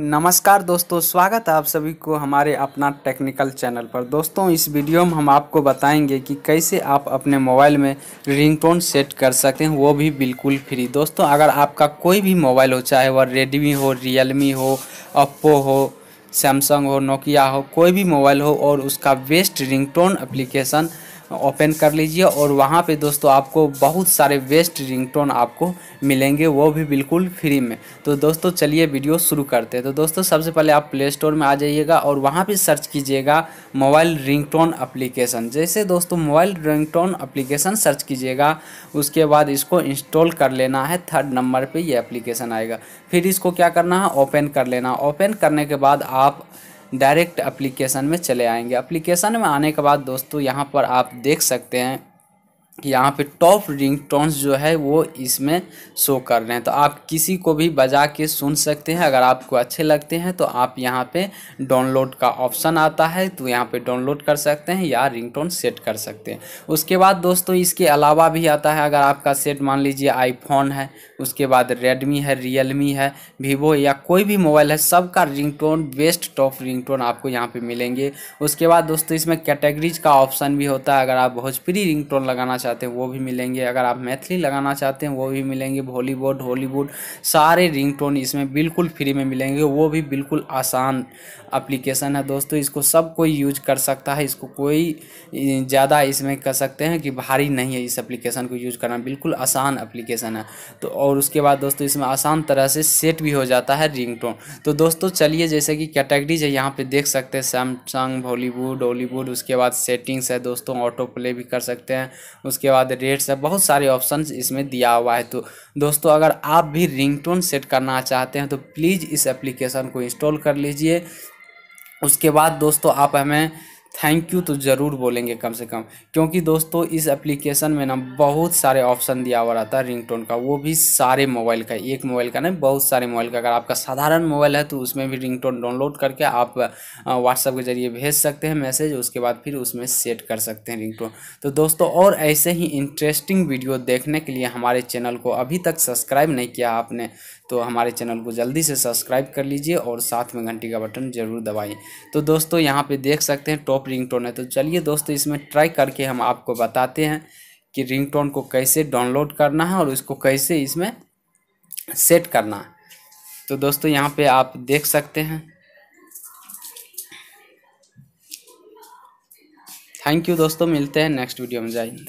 नमस्कार दोस्तों स्वागत है आप सभी को हमारे अपना टेक्निकल चैनल पर दोस्तों इस वीडियो में हम आपको बताएंगे कि कैसे आप अपने मोबाइल में रिंगटोन सेट कर सकते हैं वो भी बिल्कुल फ्री दोस्तों अगर आपका कोई भी मोबाइल हो चाहे वह रेडमी हो रियलमी हो ओप्पो हो सैमसंग हो नोकिया हो कोई भी मोबाइल हो और उसका बेस्ट रिंगटोन एप्लीकेशन ओपन कर लीजिए और वहाँ पे दोस्तों आपको बहुत सारे वेस्ट रिंगटोन आपको मिलेंगे वो भी बिल्कुल फ्री में तो दोस्तों चलिए वीडियो शुरू करते हैं तो दोस्तों सबसे पहले आप प्ले स्टोर में आ जाइएगा और वहाँ पे सर्च कीजिएगा मोबाइल रिंगटोन एप्लीकेशन जैसे दोस्तों मोबाइल रिंगटोन एप्लीकेशन सर्च कीजिएगा उसके बाद इसको इंस्टॉल कर लेना है थर्ड नंबर पर यह एप्लीकेशन आएगा फिर इसको क्या करना है ओपन कर लेना ओपन करने के बाद आप डायरेक्ट एप्लीकेशन में चले आएंगे एप्लीकेशन में आने के बाद दोस्तों यहाँ पर आप देख सकते हैं यहाँ पे टॉप रिंग टोन्स जो है वो इसमें शो कर रहे हैं तो आप किसी को भी बजा के सुन सकते हैं अगर आपको अच्छे लगते हैं तो आप यहाँ पे डाउनलोड का ऑप्शन आता है तो यहाँ पे डाउनलोड कर सकते हैं या रिंगटोन सेट कर सकते हैं उसके बाद दोस्तों इसके अलावा भी आता है अगर आपका सेट मान लीजिए आईफोन है उसके बाद रेडमी है रियलमी है वीवो या कोई भी मोबाइल है सबका टोन बेस्ट टॉप टोन आपको यहाँ पर मिलेंगे उसके बाद दोस्तों इसमें कैटेगरीज का ऑप्शन भी होता है अगर आप भोजपुरी रिंग लगाना चाहते हैं वो भी मिलेंगे अगर आप मैथिली लगाना चाहते हैं वो भी मिलेंगे बॉलीवुड हॉलीवुड सारे रिंगटोन इसमें बिल्कुल फ्री में मिलेंगे वो भी बिल्कुल आसान अप्लीकेशन है दोस्तों इसको सब कोई यूज कर सकता है इसको कोई ज़्यादा इसमें कर सकते हैं कि भारी नहीं है इस एप्लीकेशन को यूज करना बिल्कुल आसान अप्लीकेशन है तो और उसके बाद दोस्तों इसमें आसान तरह से सेट भी हो जाता है रिंग तो दोस्तों चलिए जैसे कि कैटेगरीज है यहाँ पे देख सकते हैं सैमसंग बॉलीवुड हॉलीवुड उसके बाद सेटिंग्स है दोस्तों ऑटो प्ले भी कर सकते हैं उसके बाद रेट्स है बहुत सारे ऑप्शन इसमें दिया हुआ है तो दोस्तों अगर आप भी रिंगटोन सेट करना चाहते हैं तो प्लीज़ इस एप्लीकेशन को इंस्टॉल कर लीजिए उसके बाद दोस्तों आप हमें थैंक यू तो ज़रूर बोलेंगे कम से कम क्योंकि दोस्तों इस एप्लीकेशन में ना बहुत सारे ऑप्शन दिया हुआ रहता है रिंगटोन का वो भी सारे मोबाइल का एक मोबाइल का नहीं बहुत सारे मोबाइल का अगर आपका साधारण मोबाइल है तो उसमें भी रिंगटोन डाउनलोड करके आप व्हाट्सएप के जरिए भेज सकते हैं मैसेज उसके बाद फिर उसमें सेट कर सकते हैं रिंग तो दोस्तों और ऐसे ही इंटरेस्टिंग वीडियो देखने के लिए हमारे चैनल को अभी तक सब्सक्राइब नहीं किया आपने तो हमारे चैनल को जल्दी से सब्सक्राइब कर लीजिए और साथ में घंटी का बटन ज़रूर दबाइए तो दोस्तों यहाँ पर देख सकते हैं टॉप टॉप रिंगटोन है तो चलिए दोस्तों इसमें ट्राई करके हम आपको बताते हैं कि रिंगटोन को कैसे डाउनलोड करना है और उसको कैसे इसमें सेट करना है तो दोस्तों यहाँ पे आप देख सकते हैं थैंक यू दोस्तों मिलते हैं नेक्स्ट वीडियो में जाइए